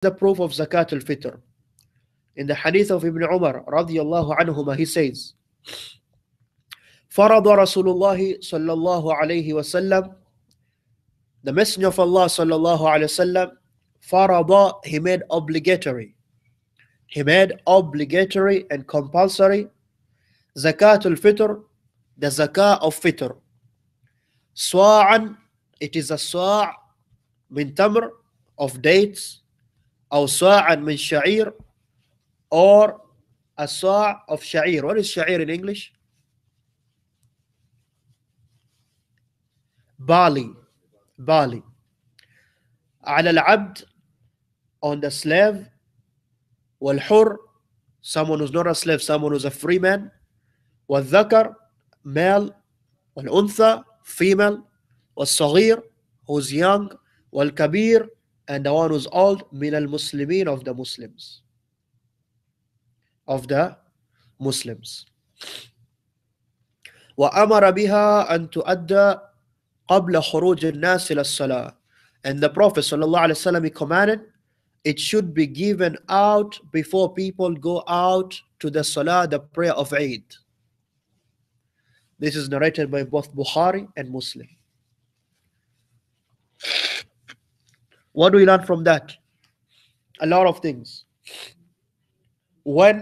the proof of zakat al-fitr? In the hadith of Ibn Umar radiyallahu anhuma, he says, فرض رسول الله صلى الله عليه وسلم The Messenger of Allah صلى الله عليه وسلم فرض he made obligatory he made obligatory and compulsory zakatul fitr the zakah of fitr swa'an it is a swa' min tamr of dates أو صاعا من شعير or a صاع of شعير what is شعير in English بالي بالي على العبد on the slave والحر someone who's not a slave someone who's a free man والذكر male والأنثى female والصغير who's young والكبير and the one who's old min al muslimin of the muslims of the muslims وأمر بها أن تؤدى قبل خروج الناس إلى and the Prophet صلى الله عليه وسلم commanded it should be given out before people go out to the Salah, the prayer of Eid. This is narrated by both Bukhari and Muslim. What do we learn from that? A lot of things. When